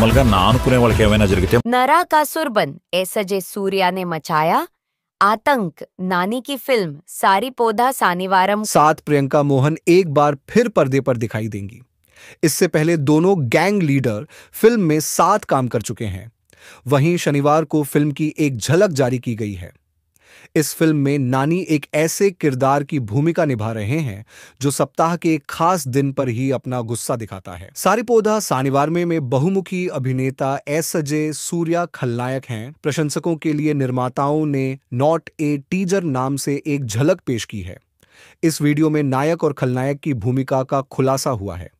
normal గా నా అనుకునే వాళ్ళకి ఏమైనా జరిగితే నరాకాసుర్బన్ ఎసజే సూర్యానే మచాయా आतंक नानी की फिल्म सारी पौधा सानिवारम साथ प्रियंका मोहन एक बार फिर पर्दे पर दिखाई देंगी इससे पहले दोनों गैंग लीडर फिल्म में साथ काम कर चुके हैं वहीं शनिवार को फिल्म की एक झलक जारी की गई है इस फिल्म में नानी एक ऐसे किरदार की भूमिका निभा रहे हैं जो सप्ताह के एक खास दिन पर ही अपना गुस्सा दिखाता है सारी पौधा सानिवार में बहुमुखी अभिनेता एस अजय सूर्या खलनायक हैं प्रशंसकों के लिए निर्माताओं ने नॉट ए टीजर नाम से एक झलक पेश की है इस वीडियो में नायक और खलनायक की भूमिका का खुलासा हुआ है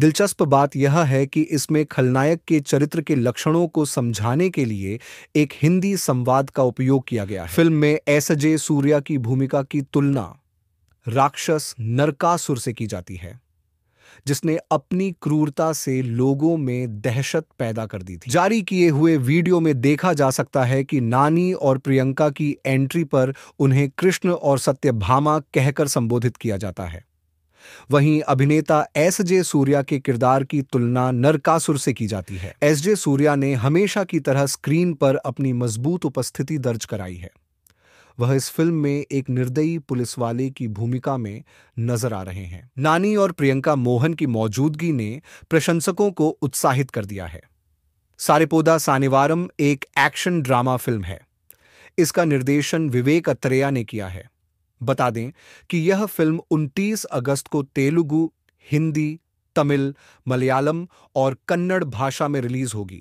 दिलचस्प बात यह है कि इसमें खलनायक के चरित्र के लक्षणों को समझाने के लिए एक हिंदी संवाद का उपयोग किया गया है फिल्म में एसजे सूर्या की भूमिका की तुलना राक्षस नरकासुर से की जाती है जिसने अपनी क्रूरता से लोगों में दहशत पैदा कर दी थी जारी किए हुए वीडियो में देखा जा सकता है कि नानी और प्रियंका की एंट्री पर उन्हें कृष्ण और सत्यभामा कहकर संबोधित किया जाता है वहीं अभिनेता एस जे सूर्या के किरदार की तुलना नरकासुर से की जाती है एस जे सूर्या ने हमेशा की तरह स्क्रीन पर अपनी मजबूत उपस्थिति दर्ज कराई है वह इस फिल्म में एक निर्दयी पुलिस वाले की भूमिका में नजर आ रहे हैं नानी और प्रियंका मोहन की मौजूदगी ने प्रशंसकों को उत्साहित कर दिया है सारेपोदा सानिवारम एक एक्शन ड्रामा फिल्म है इसका निर्देशन विवेक अत्रेया ने किया है बता दें कि यह फिल्म 29 अगस्त को तेलुगु, हिंदी, तमिल, मलयालम और कन्नड़ भाषा में रिलीज होगी